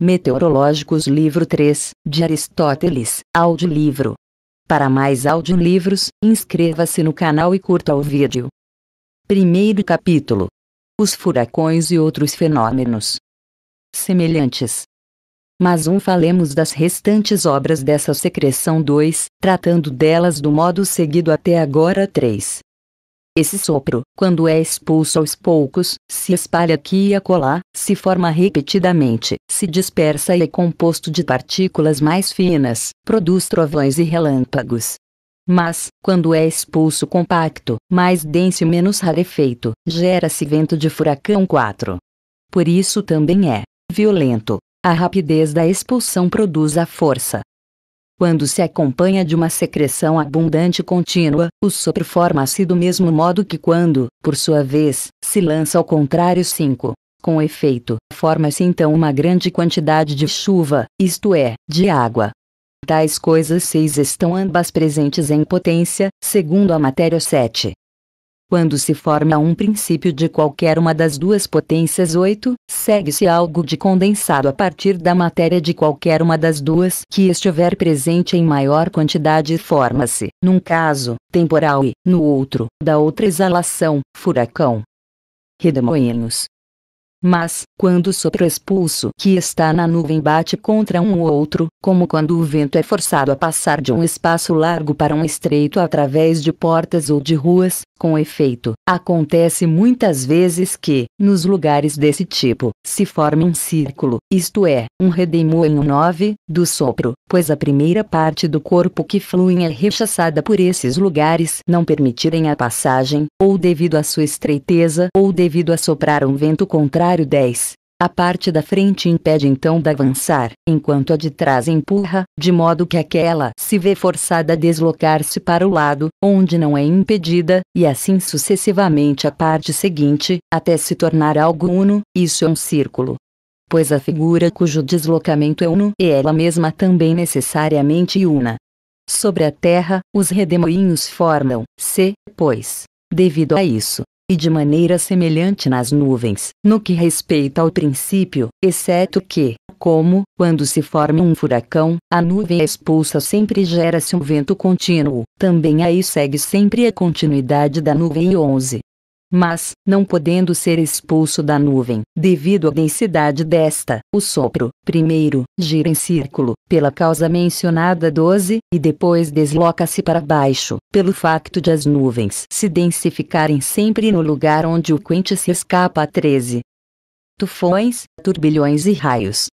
Meteorológicos Livro 3, de Aristóteles, audiolivro. Para mais audiolivros, inscreva-se no canal e curta o vídeo. Primeiro capítulo. Os furacões e outros fenômenos semelhantes. Mas um falemos das restantes obras dessa secreção 2, tratando delas do modo seguido até agora 3. Esse sopro, quando é expulso aos poucos, se espalha aqui e acolá, se forma repetidamente, se dispersa e é composto de partículas mais finas, produz trovões e relâmpagos. Mas, quando é expulso compacto, mais denso e menos rarefeito, gera-se vento de furacão 4. Por isso também é violento. A rapidez da expulsão produz a força, quando se acompanha de uma secreção abundante contínua, o sopro forma-se do mesmo modo que quando, por sua vez, se lança ao contrário 5. Com efeito, forma-se então uma grande quantidade de chuva, isto é, de água. Tais coisas seis estão ambas presentes em potência, segundo a matéria 7. Quando se forma um princípio de qualquer uma das duas potências 8, segue-se algo de condensado a partir da matéria de qualquer uma das duas que estiver presente em maior quantidade e forma-se, num caso, temporal e, no outro, da outra exalação, furacão. Redemoinhos. Mas, quando o sopro expulso que está na nuvem bate contra um ou outro, como quando o vento é forçado a passar de um espaço largo para um estreito através de portas ou de ruas, com efeito, acontece muitas vezes que, nos lugares desse tipo, se forma um círculo, isto é, um redemoinho 9, do sopro, pois a primeira parte do corpo que flui é rechaçada por esses lugares não permitirem a passagem, ou devido à sua estreiteza ou devido a soprar um vento contrário 10, a parte da frente impede então de avançar, enquanto a de trás empurra, de modo que aquela se vê forçada a deslocar-se para o lado, onde não é impedida, e assim sucessivamente a parte seguinte, até se tornar algo uno, isso é um círculo. Pois a figura cujo deslocamento é uno é ela mesma também necessariamente una. Sobre a terra, os redemoinhos formam-se, pois, devido a isso, e de maneira semelhante nas nuvens, no que respeita ao princípio, exceto que, como, quando se forma um furacão, a nuvem expulsa sempre gera-se um vento contínuo, também aí segue sempre a continuidade da nuvem 11. Mas, não podendo ser expulso da nuvem, devido à densidade desta, o sopro, primeiro, gira em círculo, pela causa mencionada 12, e depois desloca-se para baixo, pelo facto de as nuvens se densificarem sempre no lugar onde o quente se escapa 13. Tufões, turbilhões e raios.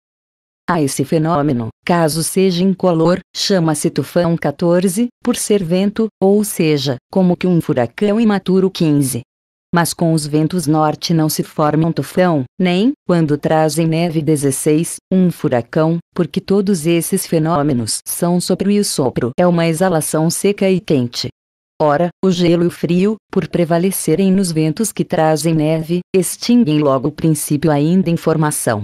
A esse fenômeno, caso seja incolor, chama-se tufão 14, por ser vento, ou seja, como que um furacão imaturo 15, mas com os ventos norte não se forma um tufão, nem, quando trazem neve 16, um furacão, porque todos esses fenômenos são sopro e o sopro é uma exalação seca e quente. Ora, o gelo e o frio, por prevalecerem nos ventos que trazem neve, extinguem logo o princípio ainda em formação.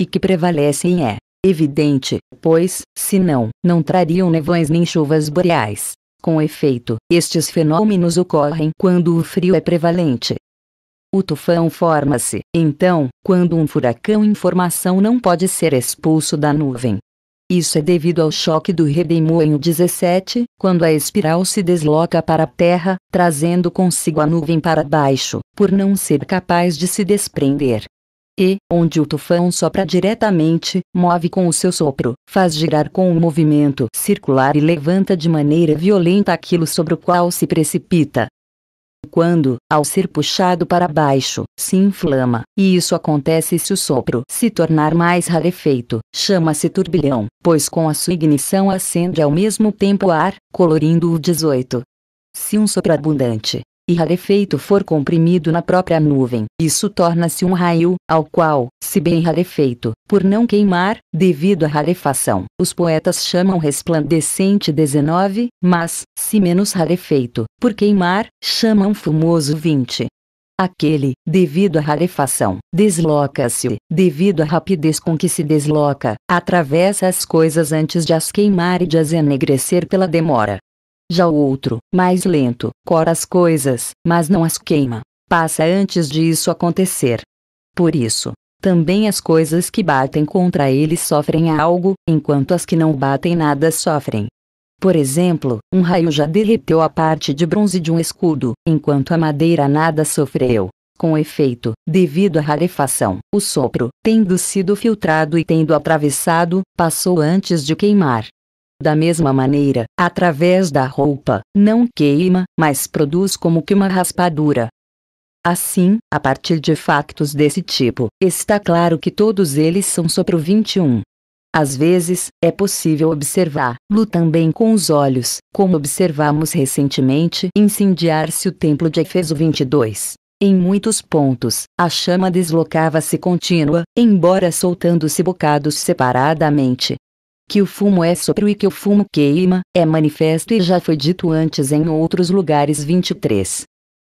E que prevalecem é evidente, pois, se não, não trariam nevões nem chuvas boreais. Com efeito, estes fenômenos ocorrem quando o frio é prevalente. O tufão forma-se, então, quando um furacão em formação não pode ser expulso da nuvem. Isso é devido ao choque do redemoinho 17, quando a espiral se desloca para a Terra, trazendo consigo a nuvem para baixo, por não ser capaz de se desprender e, onde o tufão sopra diretamente, move com o seu sopro, faz girar com um movimento circular e levanta de maneira violenta aquilo sobre o qual se precipita. Quando, ao ser puxado para baixo, se inflama, e isso acontece se o sopro se tornar mais rarefeito, chama-se turbilhão, pois com a sua ignição acende ao mesmo tempo o ar, colorindo o 18. Se um sopro abundante, e rarefeito for comprimido na própria nuvem, isso torna-se um raio, ao qual, se bem rarefeito, por não queimar, devido à rarefação, os poetas chamam resplandecente 19, mas, se menos rarefeito, por queimar, chamam fumoso 20. Aquele, devido à rarefação, desloca-se, devido à rapidez com que se desloca, atravessa as coisas antes de as queimar e de as enegrecer pela demora. Já o outro, mais lento, cora as coisas, mas não as queima. Passa antes de isso acontecer. Por isso, também as coisas que batem contra ele sofrem algo, enquanto as que não batem nada sofrem. Por exemplo, um raio já derreteu a parte de bronze de um escudo, enquanto a madeira nada sofreu. Com efeito, devido à rarefação, o sopro, tendo sido filtrado e tendo atravessado, passou antes de queimar. Da mesma maneira, através da roupa, não queima, mas produz como que uma raspadura. Assim, a partir de factos desse tipo, está claro que todos eles são sopro 21. Às vezes, é possível observá-lo também com os olhos, como observamos recentemente incendiar-se o templo de Efeso 22. Em muitos pontos, a chama deslocava-se contínua, embora soltando-se bocados separadamente, que o fumo é sopro e que o fumo queima, é manifesto e já foi dito antes em outros lugares 23.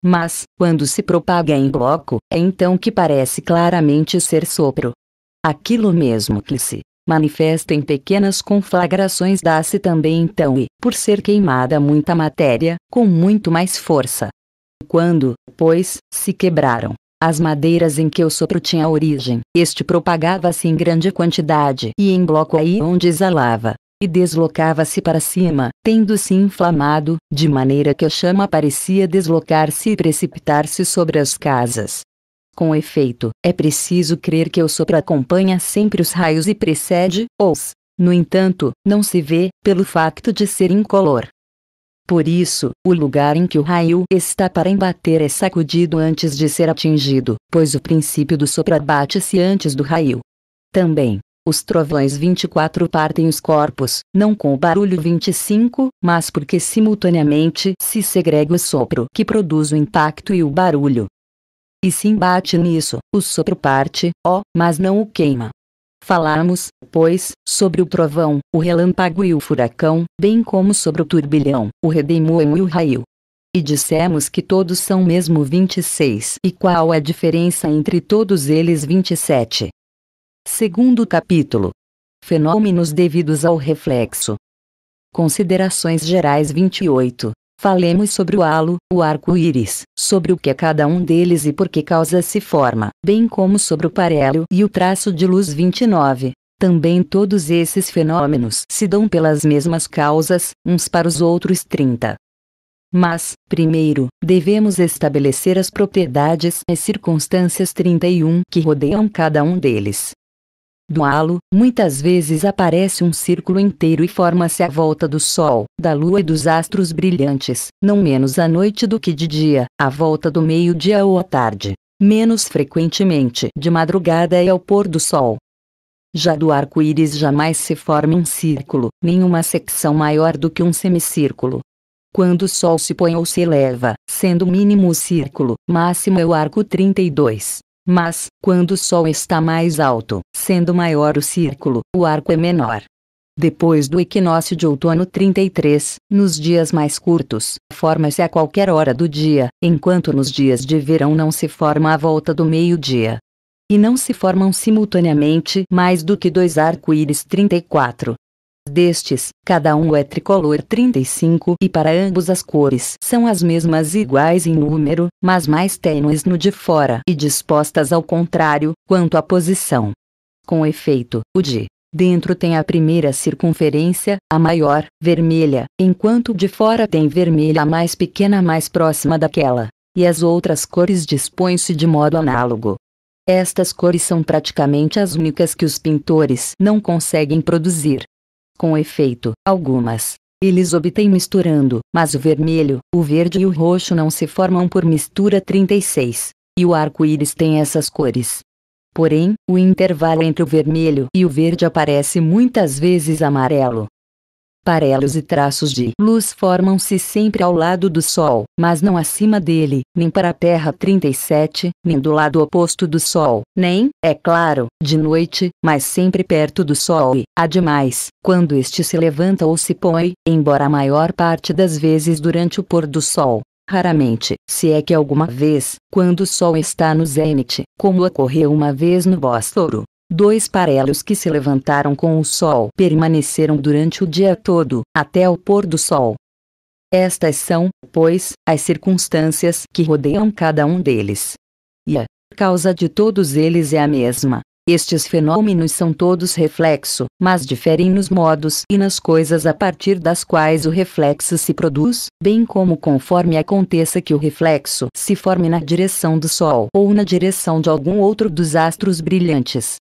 Mas, quando se propaga em bloco, é então que parece claramente ser sopro. Aquilo mesmo que se manifesta em pequenas conflagrações dá-se também então e, por ser queimada muita matéria, com muito mais força. Quando, pois, se quebraram as madeiras em que o sopro tinha origem, este propagava-se em grande quantidade e em bloco aí onde exalava, e deslocava-se para cima, tendo-se inflamado, de maneira que a chama parecia deslocar-se e precipitar-se sobre as casas. Com efeito, é preciso crer que o sopro acompanha sempre os raios e precede, os. No entanto, não se vê, pelo facto de ser incolor, por isso, o lugar em que o raio está para embater é sacudido antes de ser atingido, pois o princípio do sopro abate-se antes do raio. Também, os trovões 24 partem os corpos, não com o barulho 25, mas porque simultaneamente se segrega o sopro que produz o impacto e o barulho. E se embate nisso, o sopro parte, ó, mas não o queima. Falamos, pois, sobre o trovão, o relâmpago e o furacão, bem como sobre o turbilhão, o redemoinho e o raio. E dissemos que todos são mesmo 26. E qual a diferença entre todos eles 27? Segundo capítulo. Fenômenos devidos ao reflexo. Considerações gerais 28. Falemos sobre o halo, o arco-íris, sobre o que é cada um deles e por que causa se forma, bem como sobre o parelho e o traço de luz 29. Também todos esses fenômenos se dão pelas mesmas causas, uns para os outros 30. Mas, primeiro, devemos estabelecer as propriedades e circunstâncias 31 que rodeiam cada um deles. Do halo, muitas vezes aparece um círculo inteiro e forma-se a volta do Sol, da Lua e dos astros brilhantes, não menos à noite do que de dia, à volta do meio-dia ou à tarde, menos frequentemente de madrugada e ao pôr do Sol. Já do arco-íris jamais se forma um círculo, nem uma secção maior do que um semicírculo. Quando o Sol se põe ou se eleva, sendo mínimo o círculo, máximo é o arco 32. Mas, quando o Sol está mais alto, sendo maior o círculo, o arco é menor. Depois do equinócio de outono 33, nos dias mais curtos, forma-se a qualquer hora do dia, enquanto nos dias de verão não se forma à volta do meio-dia. E não se formam simultaneamente mais do que dois arco-íris 34, Destes, cada um é tricolor 35 e para ambos as cores são as mesmas iguais em número, mas mais tênues no de fora e dispostas ao contrário, quanto à posição. Com efeito, o de dentro tem a primeira circunferência, a maior, vermelha, enquanto o de fora tem vermelha a mais pequena mais próxima daquela, e as outras cores dispõem-se de modo análogo. Estas cores são praticamente as únicas que os pintores não conseguem produzir, com efeito, algumas eles obtêm misturando, mas o vermelho, o verde e o roxo não se formam por mistura 36, e o arco-íris tem essas cores. Porém, o intervalo entre o vermelho e o verde aparece muitas vezes amarelo. Parelos e traços de luz formam-se sempre ao lado do Sol, mas não acima dele, nem para a Terra 37, nem do lado oposto do Sol, nem, é claro, de noite, mas sempre perto do Sol e, ademais, quando este se levanta ou se põe, embora a maior parte das vezes durante o pôr do Sol. Raramente, se é que alguma vez, quando o sol está no zênite, como ocorreu uma vez no Bósforo, Dois parelhos que se levantaram com o sol permaneceram durante o dia todo, até o pôr do sol. Estas são, pois, as circunstâncias que rodeiam cada um deles. E a causa de todos eles é a mesma. Estes fenômenos são todos reflexo, mas diferem nos modos e nas coisas a partir das quais o reflexo se produz, bem como conforme aconteça que o reflexo se forme na direção do Sol ou na direção de algum outro dos astros brilhantes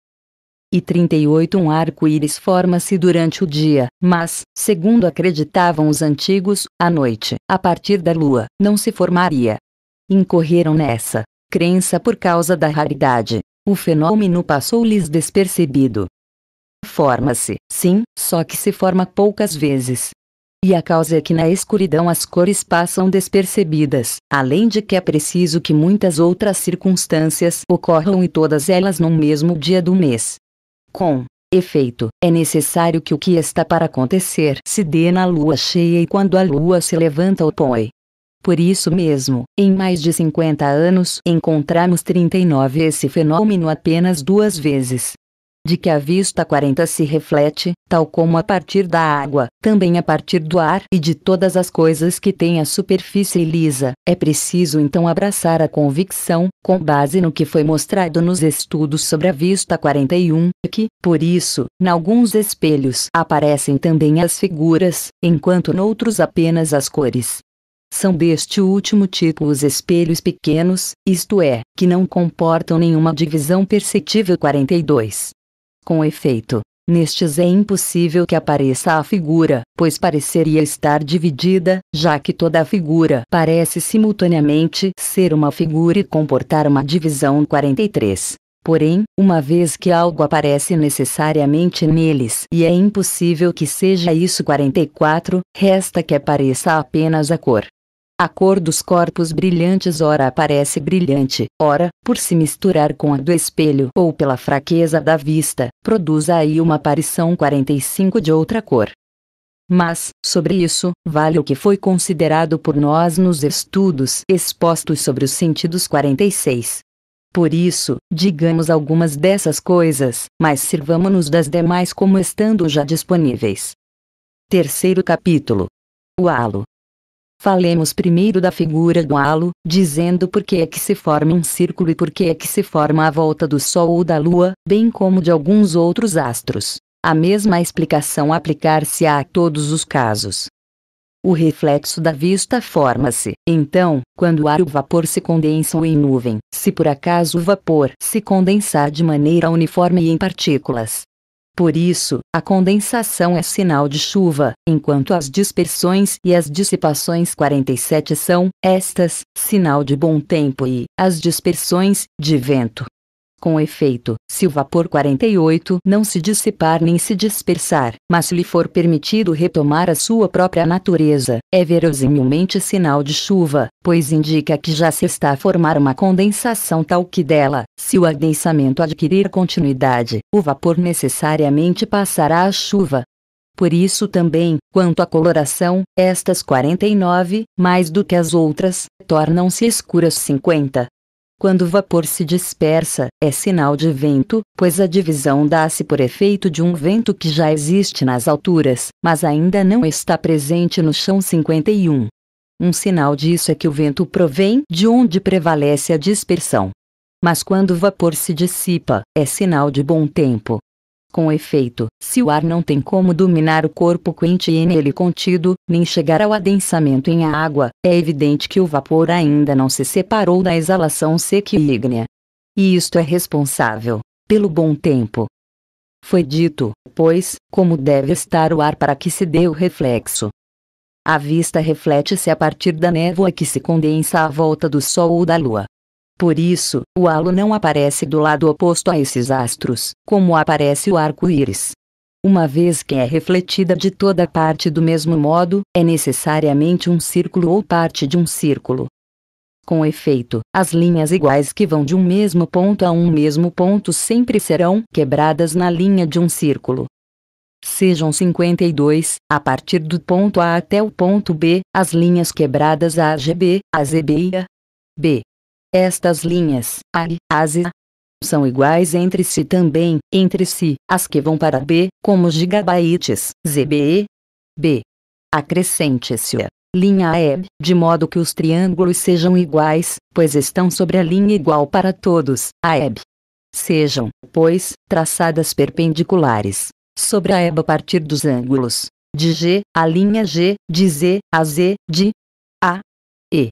e 38 um arco-íris forma-se durante o dia, mas, segundo acreditavam os antigos, à noite, a partir da lua, não se formaria. Incorreram nessa crença por causa da raridade. O fenômeno passou-lhes despercebido. Forma-se, sim, só que se forma poucas vezes. E a causa é que na escuridão as cores passam despercebidas, além de que é preciso que muitas outras circunstâncias ocorram e todas elas no mesmo dia do mês, com efeito, é necessário que o que está para acontecer se dê na lua cheia e quando a lua se levanta ou põe. Por isso mesmo, em mais de 50 anos encontramos 39 esse fenômeno apenas duas vezes de que a vista 40 se reflete, tal como a partir da água, também a partir do ar e de todas as coisas que têm a superfície lisa. É preciso então abraçar a convicção, com base no que foi mostrado nos estudos sobre a vista 41, que, por isso, em alguns espelhos aparecem também as figuras, enquanto noutros apenas as cores. São deste último tipo os espelhos pequenos, isto é, que não comportam nenhuma divisão perceptível 42. Com efeito, nestes é impossível que apareça a figura, pois pareceria estar dividida, já que toda a figura parece simultaneamente ser uma figura e comportar uma divisão 43. Porém, uma vez que algo aparece necessariamente neles e é impossível que seja isso 44, resta que apareça apenas a cor. A cor dos corpos brilhantes ora aparece brilhante, ora, por se misturar com a do espelho ou pela fraqueza da vista, produz aí uma aparição 45 de outra cor. Mas, sobre isso, vale o que foi considerado por nós nos estudos expostos sobre os sentidos 46. Por isso, digamos algumas dessas coisas, mas sirvamo-nos das demais como estando já disponíveis. Terceiro capítulo. O halo. Falemos primeiro da figura do halo, dizendo por que é que se forma um círculo e por que é que se forma a volta do Sol ou da Lua, bem como de alguns outros astros. A mesma explicação aplicar-se á a todos os casos. O reflexo da vista forma-se, então, quando o ar e o vapor se condensam em nuvem. Se por acaso o vapor se condensar de maneira uniforme e em partículas, por isso, a condensação é sinal de chuva, enquanto as dispersões e as dissipações 47 são, estas, sinal de bom tempo e, as dispersões, de vento. Com efeito, se o vapor 48 não se dissipar nem se dispersar, mas lhe for permitido retomar a sua própria natureza, é verosimilmente sinal de chuva, pois indica que já se está a formar uma condensação tal que dela, se o adensamento adquirir continuidade, o vapor necessariamente passará à chuva, por isso também, quanto à coloração, estas 49, mais do que as outras, tornam-se escuras 50, quando o vapor se dispersa, é sinal de vento, pois a divisão dá-se por efeito de um vento que já existe nas alturas, mas ainda não está presente no chão 51. Um sinal disso é que o vento provém de onde prevalece a dispersão. Mas quando o vapor se dissipa, é sinal de bom tempo, com efeito, se o ar não tem como dominar o corpo quente e nele contido, nem chegar ao adensamento em água, é evidente que o vapor ainda não se separou da exalação seca e ígnea. E isto é responsável pelo bom tempo. Foi dito, pois, como deve estar o ar para que se dê o reflexo. A vista reflete-se a partir da névoa que se condensa à volta do Sol ou da Lua. Por isso, o halo não aparece do lado oposto a esses astros, como aparece o arco-íris. Uma vez que é refletida de toda parte do mesmo modo, é necessariamente um círculo ou parte de um círculo. Com efeito, as linhas iguais que vão de um mesmo ponto a um mesmo ponto sempre serão quebradas na linha de um círculo. Sejam 52, a partir do ponto A até o ponto B, as linhas quebradas A, G, B, A, Z, B e A. B. Estas linhas, A e A, são iguais entre si também, entre si, as que vão para B, como gigabytes, ZBE, B. Acrescente-se a linha EB, de modo que os triângulos sejam iguais, pois estão sobre a linha igual para todos, a EB. Sejam, pois, traçadas perpendiculares, sobre a EB a partir dos ângulos, de G, a linha G, de Z, a Z, de A, E.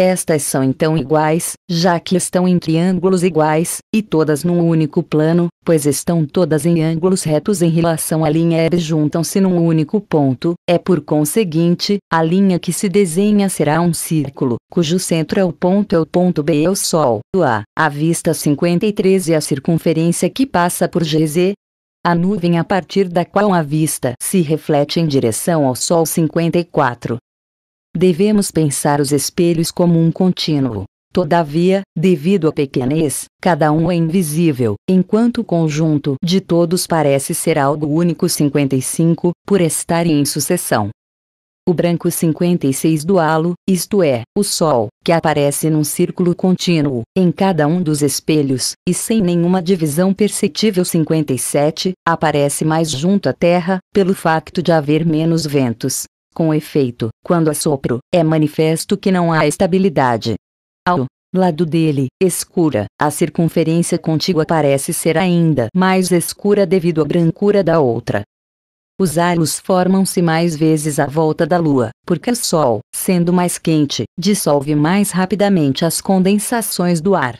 Estas são então iguais, já que estão em triângulos iguais, e todas num único plano, pois estão todas em ângulos retos em relação à linha e juntam-se num único ponto. É por conseguinte, a linha que se desenha será um círculo, cujo centro é o ponto é o ponto B é o Sol. A, a vista 53 e é a circunferência que passa por GZ, a nuvem a partir da qual a vista se reflete em direção ao Sol 54, Devemos pensar os espelhos como um contínuo. Todavia, devido à pequenez, cada um é invisível, enquanto o conjunto de todos parece ser algo único 55, por estarem em sucessão. O branco 56 do halo, isto é, o Sol, que aparece num círculo contínuo, em cada um dos espelhos, e sem nenhuma divisão perceptível 57, aparece mais junto à Terra, pelo facto de haver menos ventos, com efeito, quando sopro é manifesto que não há estabilidade. Ao lado dele, escura, a circunferência contígua parece ser ainda mais escura devido à brancura da outra. Os halos formam-se mais vezes à volta da Lua, porque o Sol, sendo mais quente, dissolve mais rapidamente as condensações do ar.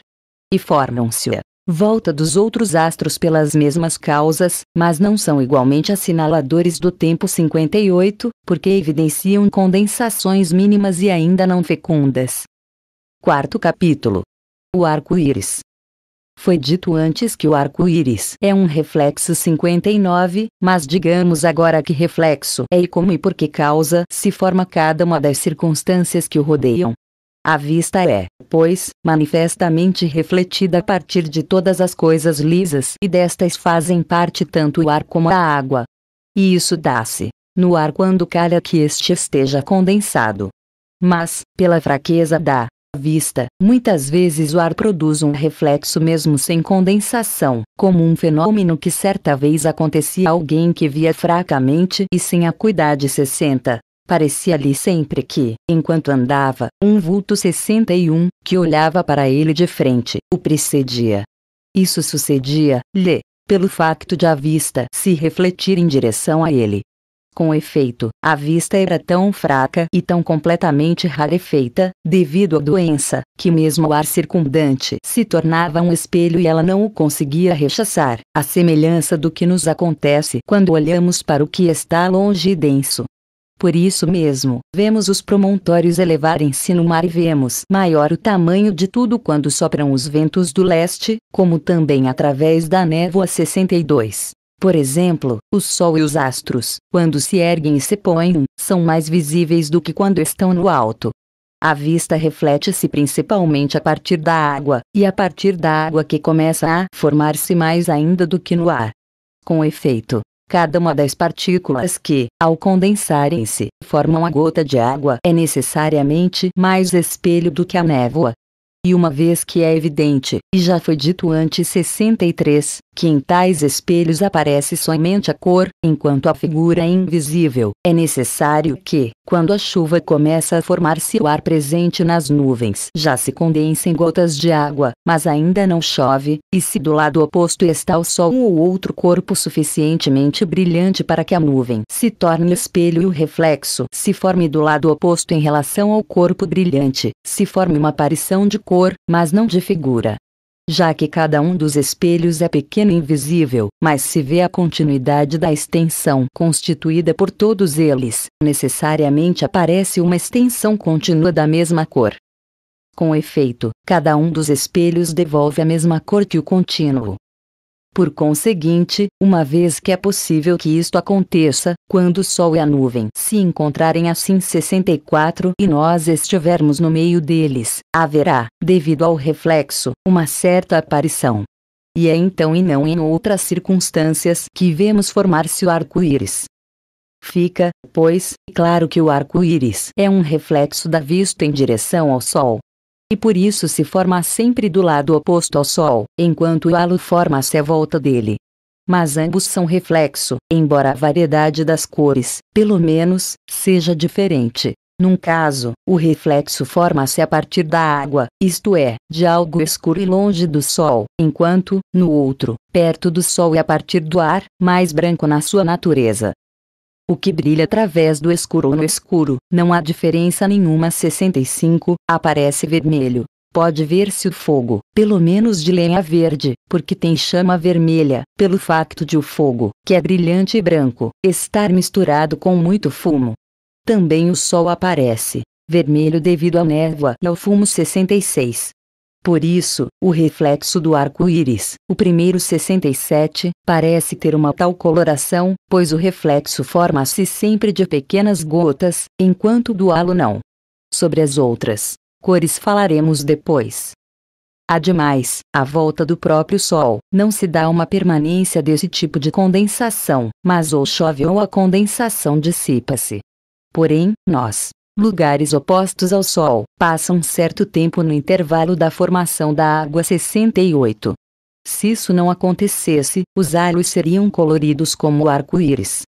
E formam-se volta dos outros astros pelas mesmas causas, mas não são igualmente assinaladores do tempo 58, porque evidenciam condensações mínimas e ainda não fecundas. Quarto capítulo: O arco-íris. Foi dito antes que o arco-íris é um reflexo 59, mas digamos agora que reflexo é e como e por que causa se forma cada uma das circunstâncias que o rodeiam. A vista é, pois, manifestamente refletida a partir de todas as coisas lisas e destas fazem parte tanto o ar como a água. E isso dá-se, no ar quando calha que este esteja condensado. Mas, pela fraqueza da vista, muitas vezes o ar produz um reflexo mesmo sem condensação, como um fenômeno que certa vez acontecia a alguém que via fracamente e sem acuidade 60 Parecia-lhe sempre que, enquanto andava, um vulto 61, que olhava para ele de frente, o precedia. Isso sucedia-lhe, pelo facto de a vista se refletir em direção a ele. Com efeito, a vista era tão fraca e tão completamente rarefeita, devido à doença, que mesmo o ar circundante se tornava um espelho e ela não o conseguia rechaçar, a semelhança do que nos acontece quando olhamos para o que está longe e denso, por isso mesmo, vemos os promontórios elevarem-se no mar e vemos maior o tamanho de tudo quando sopram os ventos do leste, como também através da névoa 62. Por exemplo, o Sol e os astros, quando se erguem e se põem, são mais visíveis do que quando estão no alto. A vista reflete-se principalmente a partir da água, e a partir da água que começa a formar-se mais ainda do que no ar. Com efeito, Cada uma das partículas que, ao condensarem-se, formam a gota de água é necessariamente mais espelho do que a névoa. E uma vez que é evidente, e já foi dito antes 63, que em tais espelhos aparece somente a cor, enquanto a figura é invisível, é necessário que, quando a chuva começa a formar-se o ar presente nas nuvens já se condensa em gotas de água, mas ainda não chove, e se do lado oposto está o sol ou outro corpo suficientemente brilhante para que a nuvem se torne espelho e o reflexo se forme do lado oposto em relação ao corpo brilhante, se forme uma aparição de cor, mas não de figura já que cada um dos espelhos é pequeno e invisível, mas se vê a continuidade da extensão constituída por todos eles, necessariamente aparece uma extensão contínua da mesma cor. Com efeito, cada um dos espelhos devolve a mesma cor que o contínuo, por conseguinte, uma vez que é possível que isto aconteça, quando o Sol e a nuvem se encontrarem assim 64 e nós estivermos no meio deles, haverá, devido ao reflexo, uma certa aparição. E é então e não em outras circunstâncias que vemos formar-se o arco-íris. Fica, pois, claro que o arco-íris é um reflexo da vista em direção ao Sol, e por isso se forma sempre do lado oposto ao Sol, enquanto o halo forma-se à volta dele. Mas ambos são reflexo, embora a variedade das cores, pelo menos, seja diferente. Num caso, o reflexo forma-se a partir da água, isto é, de algo escuro e longe do Sol, enquanto, no outro, perto do Sol e a partir do ar, mais branco na sua natureza o que brilha através do escuro ou no escuro, não há diferença nenhuma 65, aparece vermelho. Pode ver-se o fogo, pelo menos de lenha verde, porque tem chama vermelha, pelo facto de o fogo, que é brilhante e branco, estar misturado com muito fumo. Também o sol aparece, vermelho devido à névoa e ao fumo 66. Por isso, o reflexo do arco-íris, o primeiro 67, parece ter uma tal coloração, pois o reflexo forma-se sempre de pequenas gotas, enquanto do halo não. Sobre as outras cores falaremos depois. Ademais, à volta do próprio Sol, não se dá uma permanência desse tipo de condensação, mas ou chove ou a condensação dissipa-se. Porém, nós, lugares opostos ao Sol, passam certo tempo no intervalo da formação da água 68. Se isso não acontecesse, os halos seriam coloridos como arco-íris.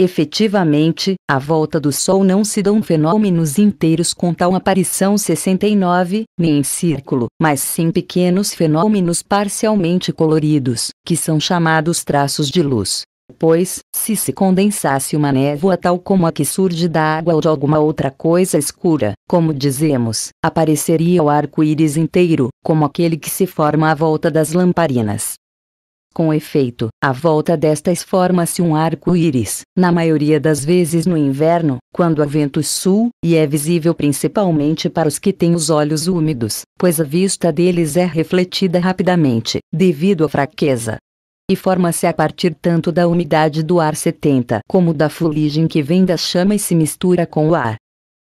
Efetivamente, à volta do Sol não se dão fenômenos inteiros com tal aparição 69, nem em círculo, mas sim pequenos fenômenos parcialmente coloridos, que são chamados traços de luz pois, se se condensasse uma névoa tal como a que surge da água ou de alguma outra coisa escura, como dizemos, apareceria o arco-íris inteiro, como aquele que se forma à volta das lamparinas. Com efeito, à volta destas forma-se um arco-íris, na maioria das vezes no inverno, quando há vento sul, e é visível principalmente para os que têm os olhos úmidos, pois a vista deles é refletida rapidamente, devido à fraqueza e forma-se a partir tanto da umidade do ar 70 como da fuligem que vem da chama e se mistura com o ar.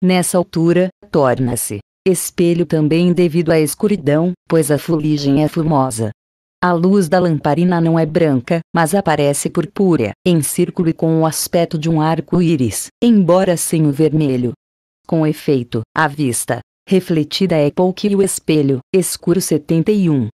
Nessa altura, torna-se espelho também devido à escuridão, pois a fuligem é fumosa. A luz da lamparina não é branca, mas aparece purpúrea, em círculo e com o aspecto de um arco-íris, embora sem o vermelho. Com efeito, a vista, refletida é pouco e o espelho, escuro 71,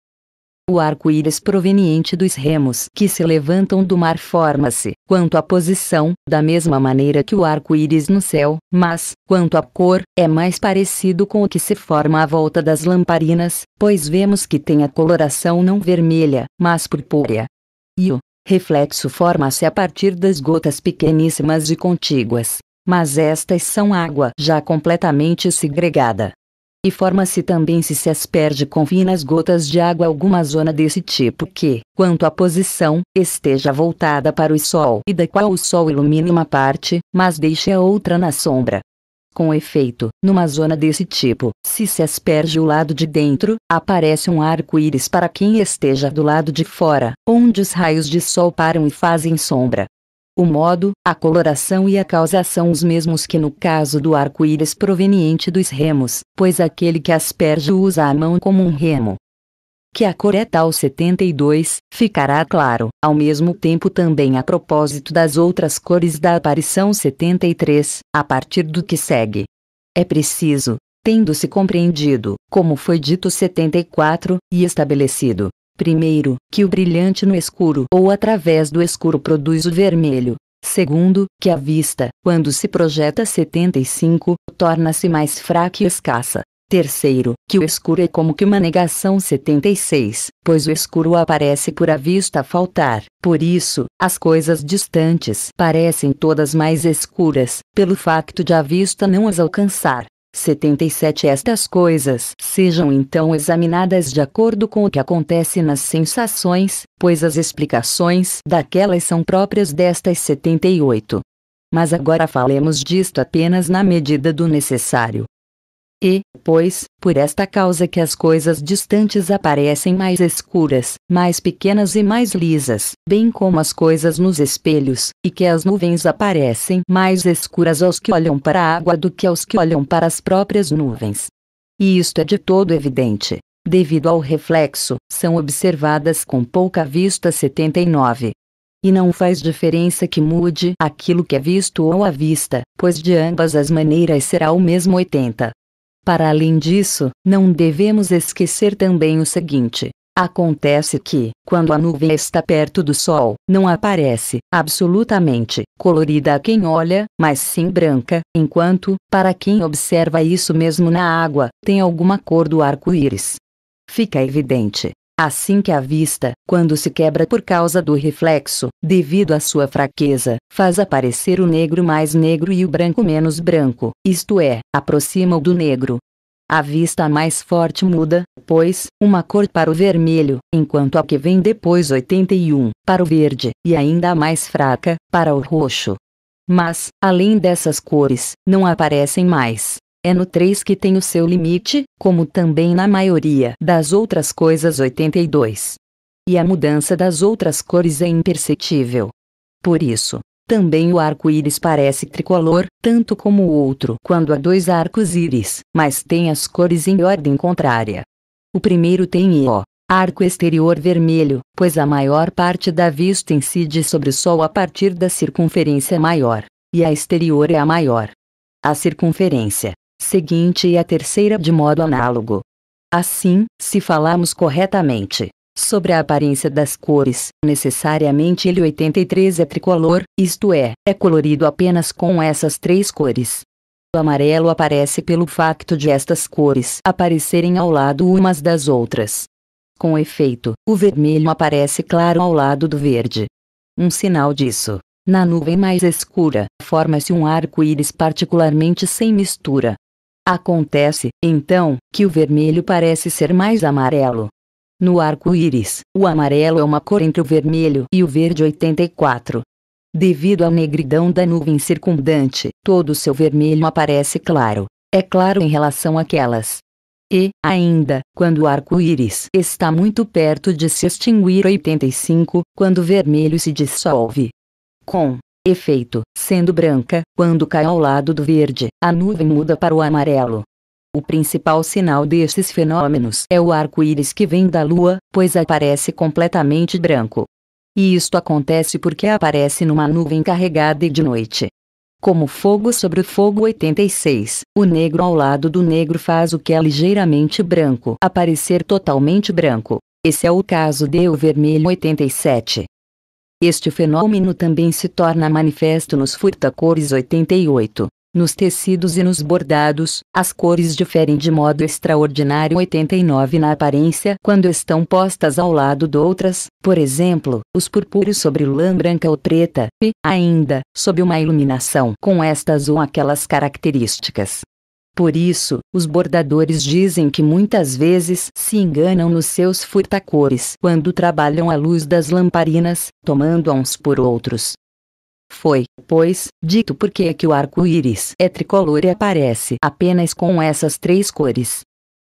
o arco-íris proveniente dos remos que se levantam do mar forma-se, quanto à posição, da mesma maneira que o arco-íris no céu, mas, quanto à cor, é mais parecido com o que se forma à volta das lamparinas, pois vemos que tem a coloração não vermelha, mas purpúrea. E o reflexo forma-se a partir das gotas pequeníssimas e contíguas, mas estas são água já completamente segregada e forma-se também se se asperge com finas gotas de água alguma zona desse tipo que, quanto à posição, esteja voltada para o sol e da qual o sol ilumine uma parte, mas deixe a outra na sombra. Com efeito, numa zona desse tipo, se se asperge o lado de dentro, aparece um arco-íris para quem esteja do lado de fora, onde os raios de sol param e fazem sombra. O modo, a coloração e a causa são os mesmos que no caso do arco-íris proveniente dos remos, pois aquele que asperge usa a mão como um remo. Que a cor é tal 72, ficará claro, ao mesmo tempo também a propósito das outras cores da aparição 73, a partir do que segue. É preciso, tendo-se compreendido, como foi dito 74, e estabelecido, Primeiro, que o brilhante no escuro ou através do escuro produz o vermelho. Segundo, que a vista, quando se projeta 75, torna-se mais fraca e escassa. Terceiro, que o escuro é como que uma negação 76, pois o escuro aparece por a vista faltar. Por isso, as coisas distantes parecem todas mais escuras, pelo facto de a vista não as alcançar. 77 Estas coisas sejam então examinadas de acordo com o que acontece nas sensações, pois as explicações daquelas são próprias destas 78. Mas agora falemos disto apenas na medida do necessário. E, pois, por esta causa que as coisas distantes aparecem mais escuras, mais pequenas e mais lisas, bem como as coisas nos espelhos, e que as nuvens aparecem mais escuras aos que olham para a água do que aos que olham para as próprias nuvens. E isto é de todo evidente. Devido ao reflexo, são observadas com pouca vista 79. E não faz diferença que mude aquilo que é visto ou à vista, pois de ambas as maneiras será o mesmo 80. Para além disso, não devemos esquecer também o seguinte: Acontece que, quando a nuvem está perto do sol, não aparece, absolutamente, colorida a quem olha, mas sim branca, enquanto, para quem observa isso mesmo na água, tem alguma cor do arco-íris. Fica evidente Assim que a vista, quando se quebra por causa do reflexo, devido à sua fraqueza, faz aparecer o negro mais negro e o branco menos branco, isto é, aproxima-o do negro. A vista mais forte muda, pois, uma cor para o vermelho, enquanto a que vem depois 81, para o verde, e ainda a mais fraca, para o roxo. Mas, além dessas cores, não aparecem mais, é no 3 que tem o seu limite, como também na maioria das outras coisas 82. E a mudança das outras cores é imperceptível. Por isso, também o arco-íris parece tricolor, tanto como o outro quando há dois arcos-íris, mas tem as cores em ordem contrária. O primeiro tem IO, arco exterior vermelho, pois a maior parte da vista incide sobre o Sol a partir da circunferência maior, e a exterior é a maior. A circunferência seguinte e a terceira de modo análogo. Assim, se falarmos corretamente sobre a aparência das cores, necessariamente ele 83 é tricolor, isto é, é colorido apenas com essas três cores. O amarelo aparece pelo facto de estas cores aparecerem ao lado umas das outras. Com efeito, o vermelho aparece claro ao lado do verde. Um sinal disso. Na nuvem mais escura, forma-se um arco-íris particularmente sem mistura, Acontece, então, que o vermelho parece ser mais amarelo. No arco-íris, o amarelo é uma cor entre o vermelho e o verde 84. Devido à negridão da nuvem circundante, todo o seu vermelho aparece claro. É claro em relação àquelas. E, ainda, quando o arco-íris está muito perto de se extinguir 85, quando o vermelho se dissolve. Com Efeito, sendo branca, quando cai ao lado do verde, a nuvem muda para o amarelo. O principal sinal desses fenômenos é o arco-íris que vem da Lua, pois aparece completamente branco. E isto acontece porque aparece numa nuvem carregada e de noite. Como fogo sobre o fogo 86, o negro ao lado do negro faz o que é ligeiramente branco aparecer totalmente branco. Esse é o caso de o vermelho 87. Este fenômeno também se torna manifesto nos furtacores 88. Nos tecidos e nos bordados, as cores diferem de modo extraordinário 89 na aparência quando estão postas ao lado de outras, por exemplo, os purpúreos sobre lã branca ou preta, e, ainda, sob uma iluminação com estas ou aquelas características. Por isso, os bordadores dizem que muitas vezes se enganam nos seus furtacores quando trabalham à luz das lamparinas, tomando uns por outros. Foi, pois, dito por que é que o arco-íris é tricolor e aparece apenas com essas três cores.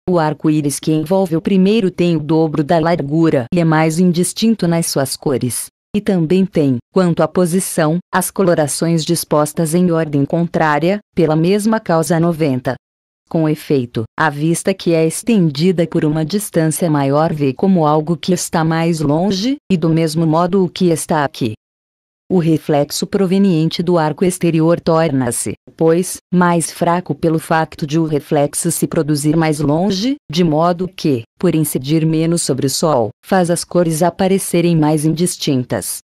O arco-íris que envolve o primeiro tem o dobro da largura e é mais indistinto nas suas cores. E também tem, quanto à posição, as colorações dispostas em ordem contrária, pela mesma causa 90. Com efeito, a vista que é estendida por uma distância maior vê como algo que está mais longe, e do mesmo modo o que está aqui, o reflexo proveniente do arco exterior torna-se, pois, mais fraco pelo facto de o reflexo se produzir mais longe, de modo que, por incidir menos sobre o sol, faz as cores aparecerem mais indistintas.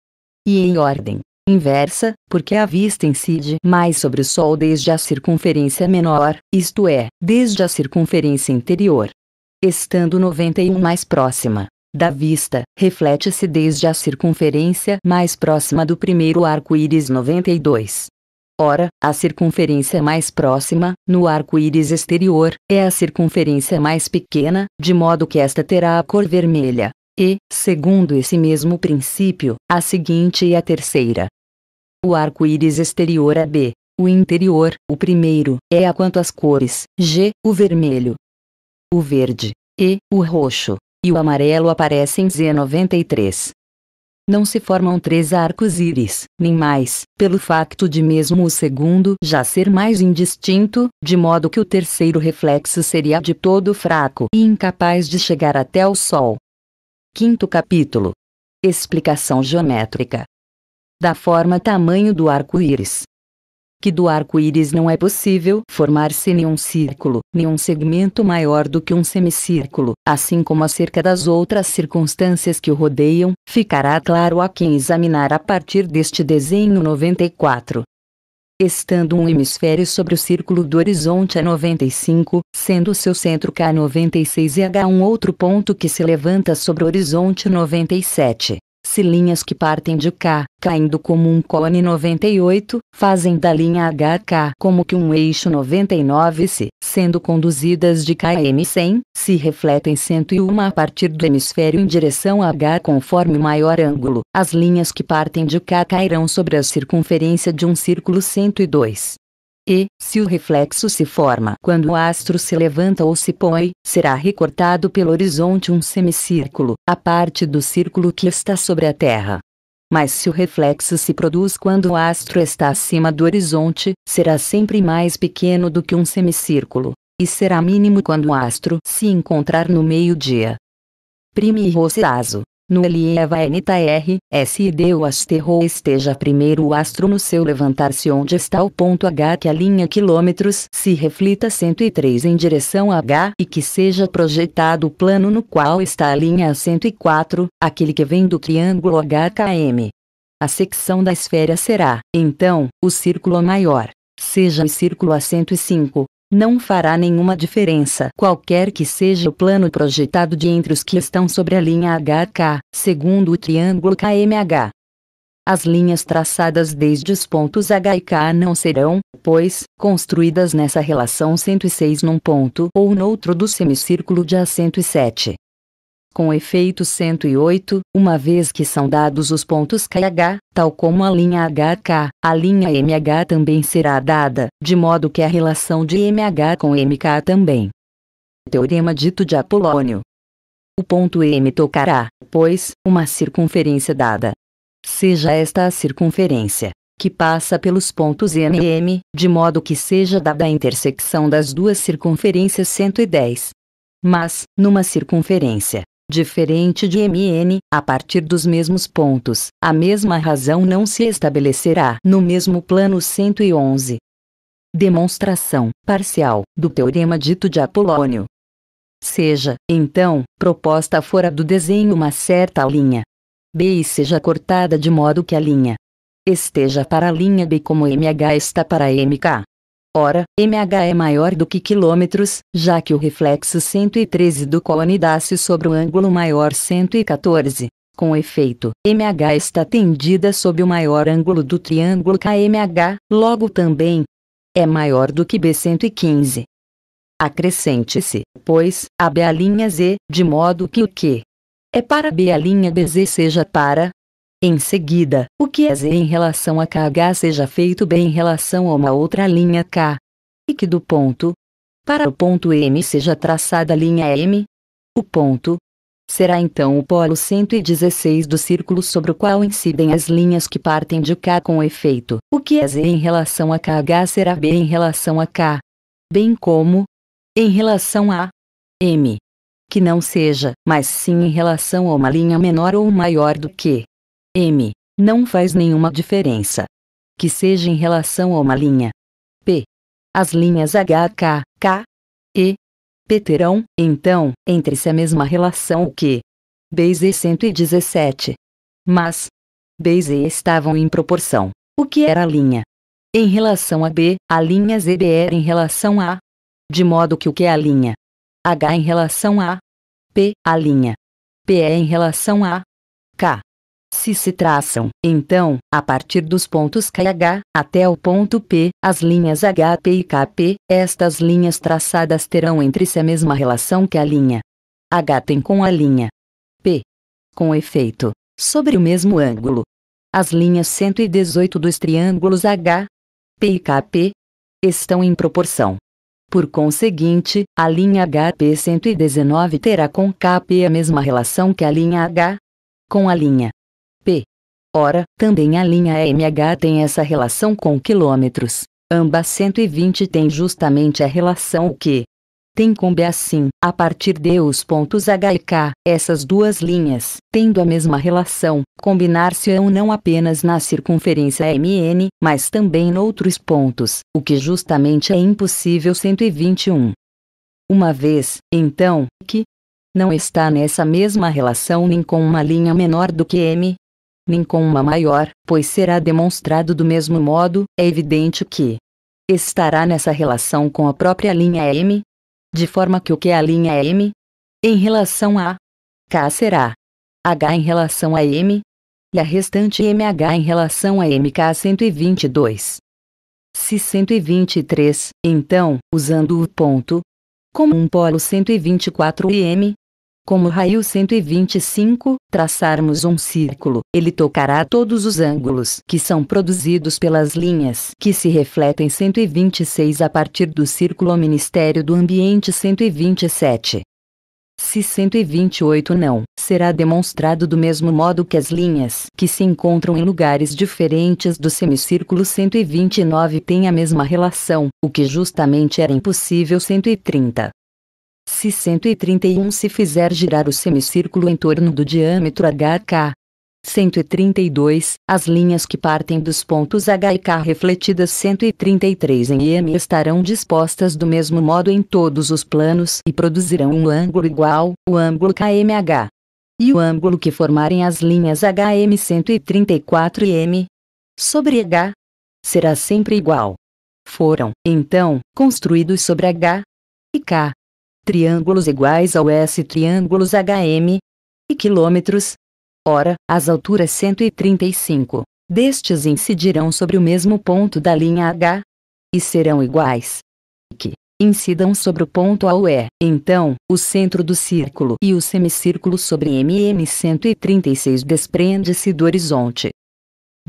E em ordem inversa, porque a vista incide mais sobre o sol desde a circunferência menor, isto é, desde a circunferência interior. Estando 91 mais próxima, da vista, reflete-se desde a circunferência mais próxima do primeiro arco-íris 92. Ora, a circunferência mais próxima, no arco-íris exterior, é a circunferência mais pequena, de modo que esta terá a cor vermelha. E, segundo esse mesmo princípio, a seguinte e a terceira. O arco-íris exterior é B. O interior, o primeiro, é a quantas cores, G, o vermelho, o verde, e, o roxo, e o amarelo aparece em Z93. Não se formam três arcos-íris, nem mais, pelo facto de mesmo o segundo já ser mais indistinto, de modo que o terceiro reflexo seria de todo fraco e incapaz de chegar até o Sol. Quinto capítulo. Explicação geométrica. Da forma tamanho do arco-íris, que do arco-íris não é possível formar-se nenhum círculo, nenhum segmento maior do que um semicírculo, assim como acerca das outras circunstâncias que o rodeiam, ficará claro a quem examinar a partir deste desenho 94 estando um hemisfério sobre o círculo do horizonte a 95, sendo seu centro K96 e H um outro ponto que se levanta sobre o horizonte 97. Se linhas que partem de K, caindo como um cone 98, fazem da linha HK como que um eixo 99 se, sendo conduzidas de KM 100, se refletem 101 a partir do hemisfério em direção a H conforme maior ângulo. As linhas que partem de K cairão sobre a circunferência de um círculo 102. E, se o reflexo se forma quando o astro se levanta ou se põe, será recortado pelo horizonte um semicírculo, a parte do círculo que está sobre a Terra. Mas se o reflexo se produz quando o astro está acima do horizonte, será sempre mais pequeno do que um semicírculo, e será mínimo quando o astro se encontrar no meio-dia. Prime e Rosseazo no Elieva NTR, D o asterro esteja primeiro o astro no seu levantar-se onde está o ponto H que a linha quilômetros se reflita 103 em direção a H e que seja projetado o plano no qual está a linha 104, aquele que vem do triângulo HKM. A secção da esfera será, então, o círculo maior, seja o círculo A105, não fará nenhuma diferença, qualquer que seja o plano projetado de entre os que estão sobre a linha HK, segundo o triângulo KMH. As linhas traçadas desde os pontos H e K não serão, pois, construídas nessa relação 106 num ponto ou noutro do semicírculo de A107 com efeito 108, uma vez que são dados os pontos KH, tal como a linha HK, a linha MH também será dada, de modo que a relação de MH com MK também. Teorema dito de Apolônio. O ponto M tocará, pois, uma circunferência dada. Seja esta a circunferência que passa pelos pontos N e M, de modo que seja dada a intersecção das duas circunferências 110. Mas, numa circunferência diferente de MN, a partir dos mesmos pontos, a mesma razão não se estabelecerá no mesmo plano 111. Demonstração parcial do teorema dito de Apolônio. Seja, então, proposta fora do desenho uma certa linha B e seja cortada de modo que a linha esteja para a linha B como MH está para MK. Ora, MH é maior do que quilômetros, já que o reflexo 113 do cone dá-se sobre o ângulo maior 114. Com efeito, MH está tendida sob o maior ângulo do triângulo KMH, logo também é maior do que B115. Acrescente-se, pois, a B' Z, de modo que o que é para B a linha BZ seja para em seguida, o que é Z em relação a KH seja feito B em relação a uma outra linha K. E que do ponto para o ponto M seja traçada a linha M. O ponto será então o polo 116 do círculo sobre o qual incidem as linhas que partem de K com efeito. O que é Z em relação a KH será B em relação a K, bem como em relação a M, que não seja, mas sim em relação a uma linha menor ou maior do que M. Não faz nenhuma diferença. Que seja em relação a uma linha. P. As linhas H, K, K e P terão, então, entre si a mesma relação que Bayes 117. Mas Bayes estavam em proporção. O que era a linha? Em relação a B, a linha ZB era em relação a. De modo que o que é a linha? H em relação a. P, a linha. P é em relação a. K. Se se traçam, então, a partir dos pontos K H até o ponto P, as linhas HP e KP, estas linhas traçadas terão entre si a mesma relação que a linha H tem com a linha P. Com efeito, sobre o mesmo ângulo, as linhas 118 dos triângulos H, P e KP estão em proporção. Por conseguinte, a linha HP 119 terá com KP a mesma relação que a linha H com a linha Ora, também a linha MH tem essa relação com quilômetros. ambas 120 tem justamente a relação que tem com B assim, a partir de os pontos H e K, essas duas linhas, tendo a mesma relação, combinar-se-ão não apenas na circunferência MN, mas também noutros pontos, o que justamente é impossível 121. Uma vez, então, que não está nessa mesma relação nem com uma linha menor do que M, nem com uma maior, pois será demonstrado do mesmo modo, é evidente que estará nessa relação com a própria linha M, de forma que o que é a linha M? Em relação a K será H em relação a M, e a restante MH em relação a MK 122. Se 123, então, usando o ponto como um polo 124 e M, como raio 125, traçarmos um círculo, ele tocará todos os ângulos que são produzidos pelas linhas que se refletem 126 a partir do círculo Ministério do Ambiente 127. Se 128 não, será demonstrado do mesmo modo que as linhas que se encontram em lugares diferentes do semicírculo 129 têm a mesma relação, o que justamente era impossível 130. Se 131 se fizer girar o semicírculo em torno do diâmetro HK. 132, as linhas que partem dos pontos H e K refletidas 133 em M estarão dispostas do mesmo modo em todos os planos e produzirão um ângulo igual, o ângulo KMH. E o ângulo que formarem as linhas HM 134 e M sobre H será sempre igual. Foram, então, construídos sobre H e K triângulos iguais ao S triângulos HM e quilômetros. Ora, as alturas 135 destes incidirão sobre o mesmo ponto da linha H e serão iguais que incidam sobre o ponto E. então, o centro do círculo e o semicírculo sobre MM136 desprende-se do horizonte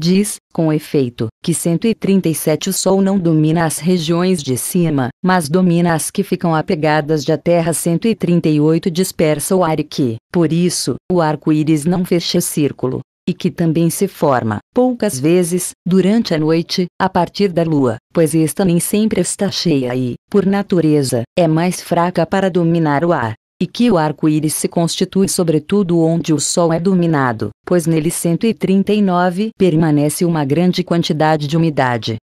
diz, com efeito, que 137 O Sol não domina as regiões de cima, mas domina as que ficam apegadas a Terra. 138 Dispersa o ar e que, por isso, o arco-íris não fecha círculo e que também se forma, poucas vezes, durante a noite, a partir da lua, pois esta nem sempre está cheia e, por natureza, é mais fraca para dominar o ar e que o arco-íris se constitui sobretudo onde o Sol é dominado, pois nele 139 permanece uma grande quantidade de umidade.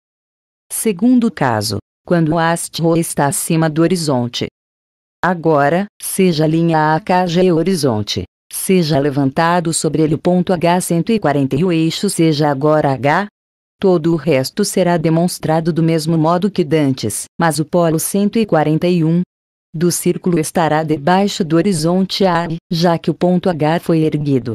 Segundo caso, quando o astro está acima do horizonte. Agora, seja a linha AKG horizonte, seja levantado sobre ele o ponto H140 e o eixo seja agora H, Todo o resto será demonstrado do mesmo modo que dantes, mas o polo 141 do círculo estará debaixo do horizonte A, já que o ponto H foi erguido.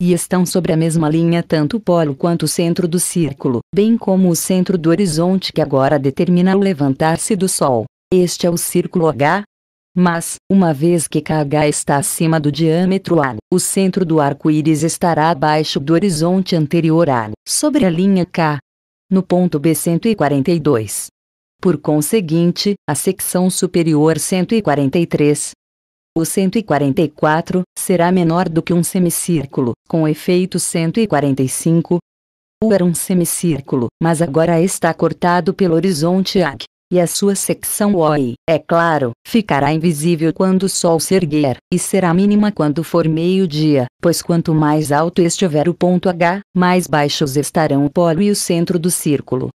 E estão sobre a mesma linha tanto o polo quanto o centro do círculo, bem como o centro do horizonte que agora determina o levantar-se do Sol. Este é o círculo H. Mas, uma vez que KH está acima do diâmetro A, o centro do arco-íris estará abaixo do horizonte anterior A, sobre a linha K. No ponto B142, por conseguinte, a secção superior 143, o 144 será menor do que um semicírculo, com efeito 145. O era um semicírculo, mas agora está cortado pelo horizonte AC, e a sua secção OI, é claro, ficará invisível quando o sol se erguer, e será mínima quando for meio-dia, pois quanto mais alto estiver o ponto H, mais baixos estarão o polo e o centro do círculo.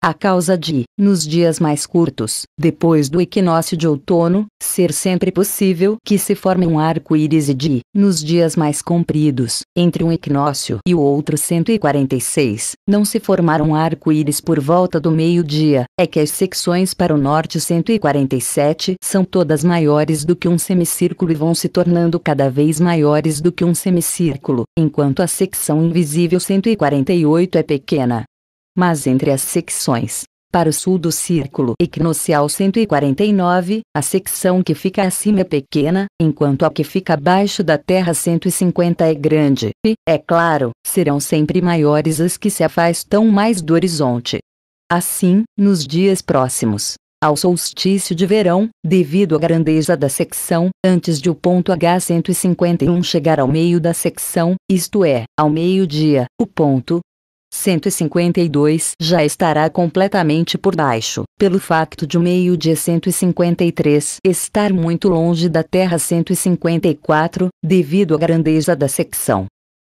A causa de, nos dias mais curtos, depois do equinócio de outono, ser sempre possível que se forme um arco-íris e de, nos dias mais compridos, entre um equinócio e o outro 146, não se formar um arco-íris por volta do meio-dia, é que as secções para o norte 147 são todas maiores do que um semicírculo e vão se tornando cada vez maiores do que um semicírculo, enquanto a secção invisível 148 é pequena, mas entre as secções. Para o sul do círculo equinocial 149, a secção que fica acima é pequena, enquanto a que fica abaixo da Terra 150 é grande, e, é claro, serão sempre maiores as que se afastam mais do horizonte. Assim, nos dias próximos, ao solstício de verão, devido à grandeza da secção, antes de o ponto H151 chegar ao meio da secção, isto é, ao meio-dia, o ponto 152 já estará completamente por baixo, pelo facto de o meio-dia 153 estar muito longe da Terra 154, devido à grandeza da secção.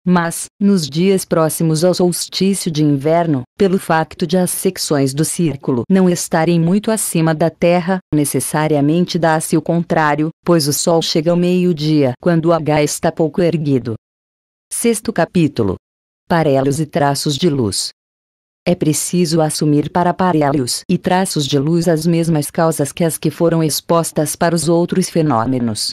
Mas, nos dias próximos ao solstício de inverno, pelo facto de as secções do círculo não estarem muito acima da Terra, necessariamente dá-se o contrário, pois o Sol chega ao meio-dia quando o H está pouco erguido. Sexto capítulo parelhos e traços de luz. É preciso assumir para parelhos e traços de luz as mesmas causas que as que foram expostas para os outros fenômenos.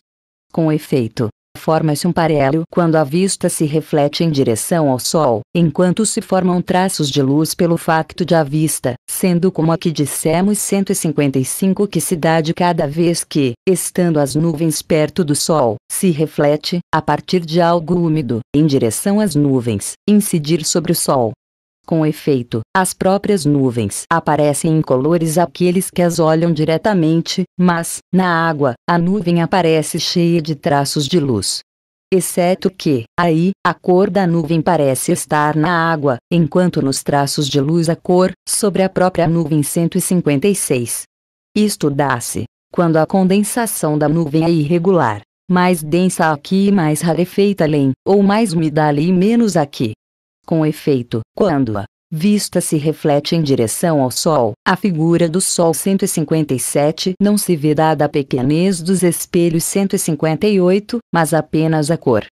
Com efeito, Forma-se um parelho quando a vista se reflete em direção ao Sol, enquanto se formam traços de luz pelo facto de a vista, sendo como a que dissemos 155 que se dá de cada vez que, estando as nuvens perto do Sol, se reflete, a partir de algo úmido, em direção às nuvens, incidir sobre o Sol. Com efeito, as próprias nuvens aparecem incolores àqueles que as olham diretamente, mas, na água, a nuvem aparece cheia de traços de luz. Exceto que, aí, a cor da nuvem parece estar na água, enquanto nos traços de luz a cor, sobre a própria nuvem 156. Isto dá-se quando a condensação da nuvem é irregular, mais densa aqui e mais rarefeita além, ou mais úmida ali e menos aqui com efeito, quando a vista se reflete em direção ao Sol, a figura do Sol 157 não se vê dada a pequenez dos espelhos 158, mas apenas a cor.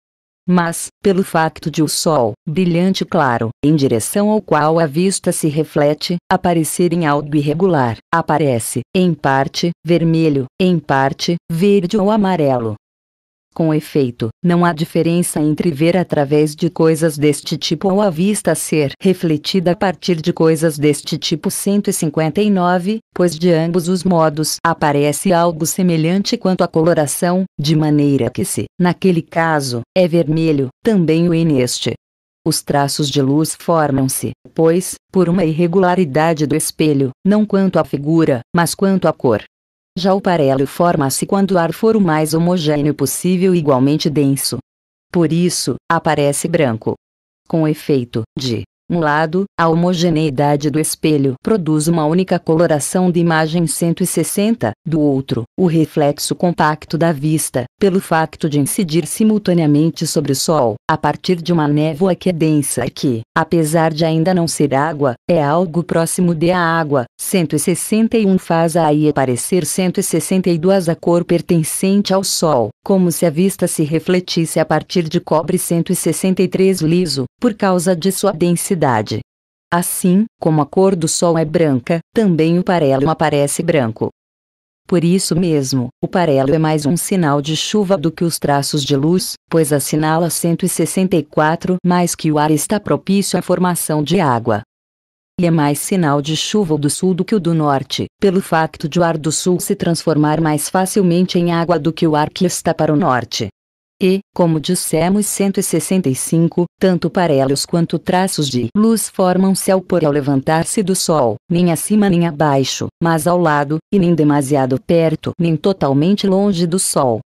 Mas, pelo facto de o Sol, brilhante claro, em direção ao qual a vista se reflete, aparecer em algo irregular, aparece, em parte, vermelho, em parte, verde ou amarelo, com efeito, não há diferença entre ver através de coisas deste tipo ou a vista ser refletida a partir de coisas deste tipo 159, pois de ambos os modos aparece algo semelhante quanto à coloração, de maneira que se, naquele caso, é vermelho, também o é neste. Os traços de luz formam-se, pois, por uma irregularidade do espelho, não quanto à figura, mas quanto à cor. Já o parelo forma-se quando o ar for o mais homogêneo possível e igualmente denso. Por isso, aparece branco. Com efeito de um lado, a homogeneidade do espelho produz uma única coloração de imagem 160, do outro, o reflexo compacto da vista, pelo facto de incidir simultaneamente sobre o sol, a partir de uma névoa que é densa e que, apesar de ainda não ser água, é algo próximo de a água. 161 faz aí aparecer 162 a cor pertencente ao sol, como se a vista se refletisse a partir de cobre 163 liso, por causa de sua densidade Assim, como a cor do sol é branca, também o parelo aparece branco. Por isso mesmo, o parelo é mais um sinal de chuva do que os traços de luz, pois assinala 164 mais que o ar está propício à formação de água. E é mais sinal de chuva do sul do que o do norte, pelo facto de o ar do sul se transformar mais facilmente em água do que o ar que está para o norte. E, como dissemos 165, tanto parelhos quanto traços de luz formam-se ao pôr ao levantar-se do Sol, nem acima nem abaixo, mas ao lado, e nem demasiado perto nem totalmente longe do Sol.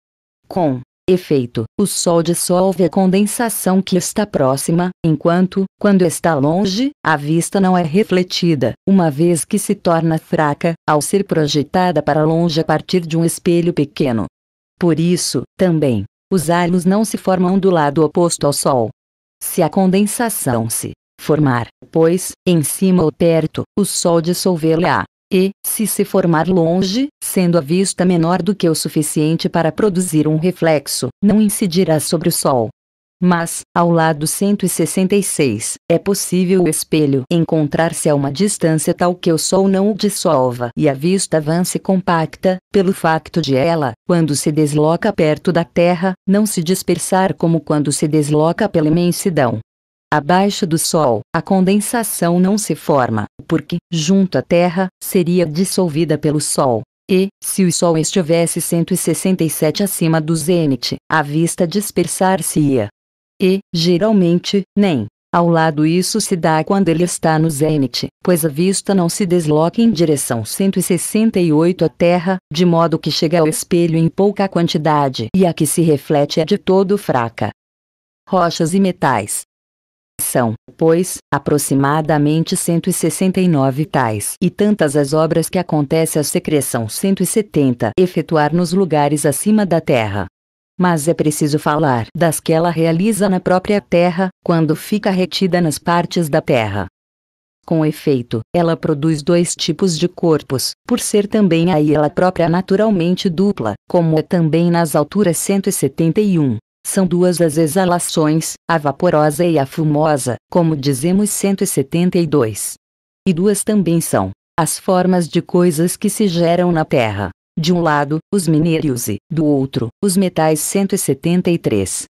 Com efeito, o Sol dissolve a condensação que está próxima, enquanto, quando está longe, a vista não é refletida, uma vez que se torna fraca, ao ser projetada para longe a partir de um espelho pequeno. Por isso, também, os halos não se formam do lado oposto ao Sol. Se a condensação se formar, pois, em cima ou perto, o Sol dissolvê-la, e, se se formar longe, sendo a vista menor do que o suficiente para produzir um reflexo, não incidirá sobre o Sol, mas, ao lado 166, é possível o espelho encontrar-se a uma distância tal que o Sol não o dissolva e a vista avance compacta, pelo facto de ela, quando se desloca perto da Terra, não se dispersar como quando se desloca pela imensidão. Abaixo do Sol, a condensação não se forma, porque, junto à Terra, seria dissolvida pelo Sol. E, se o Sol estivesse 167 acima do zênite, a vista dispersar-se-ia, e, geralmente, nem. Ao lado isso se dá quando ele está no zênite, pois a vista não se desloca em direção 168 à Terra, de modo que chega ao espelho em pouca quantidade e a que se reflete é de todo fraca. Rochas e metais são, pois, aproximadamente 169 tais e tantas as obras que acontece a secreção 170 efetuar nos lugares acima da Terra mas é preciso falar das que ela realiza na própria terra, quando fica retida nas partes da terra. Com efeito, ela produz dois tipos de corpos, por ser também aí ela própria naturalmente dupla, como é também nas alturas 171. São duas as exalações, a vaporosa e a fumosa, como dizemos 172. E duas também são as formas de coisas que se geram na terra. De um lado, os minérios e, do outro, os metais 173.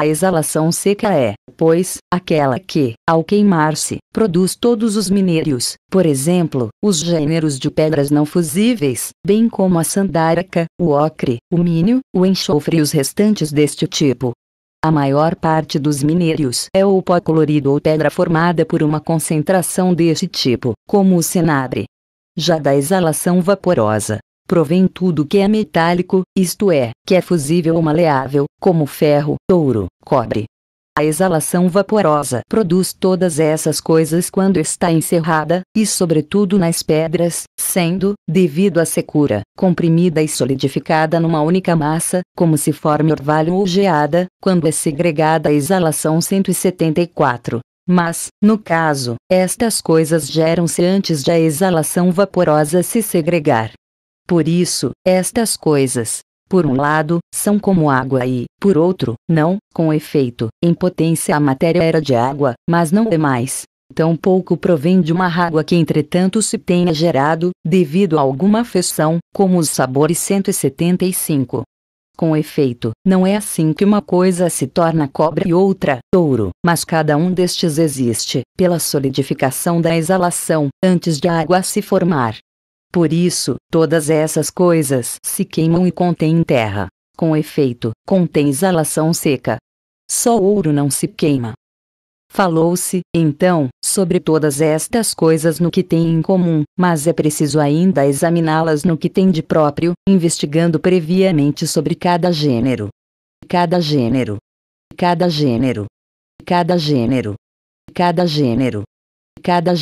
A exalação seca é, pois, aquela que, ao queimar-se, produz todos os minérios, por exemplo, os gêneros de pedras não fusíveis, bem como a sandárica, o ocre, o mínio, o enxofre e os restantes deste tipo. A maior parte dos minérios é ou pó colorido ou pedra formada por uma concentração deste tipo, como o cenabre. Já da exalação vaporosa, provém tudo que é metálico, isto é, que é fusível ou maleável, como ferro, ouro, cobre. A exalação vaporosa produz todas essas coisas quando está encerrada, e sobretudo nas pedras, sendo, devido à secura, comprimida e solidificada numa única massa, como se forme orvalho ou geada, quando é segregada a exalação 174. Mas, no caso, estas coisas geram-se antes de a exalação vaporosa se segregar. Por isso, estas coisas, por um lado, são como água e, por outro, não, com efeito, em potência a matéria era de água, mas não é mais. Tão pouco provém de uma água que entretanto se tenha gerado, devido a alguma feição, como os sabores 175. Com efeito, não é assim que uma coisa se torna cobra e outra touro, mas cada um destes existe, pela solidificação da exalação, antes de a água se formar. Por isso, todas essas coisas se queimam e contêm terra. Com efeito, contém exalação seca. Só ouro não se queima. Falou-se, então, sobre todas estas coisas no que têm em comum, mas é preciso ainda examiná-las no que têm de próprio, investigando previamente sobre cada gênero. Cada gênero. Cada gênero. Cada gênero. Cada gênero. Cada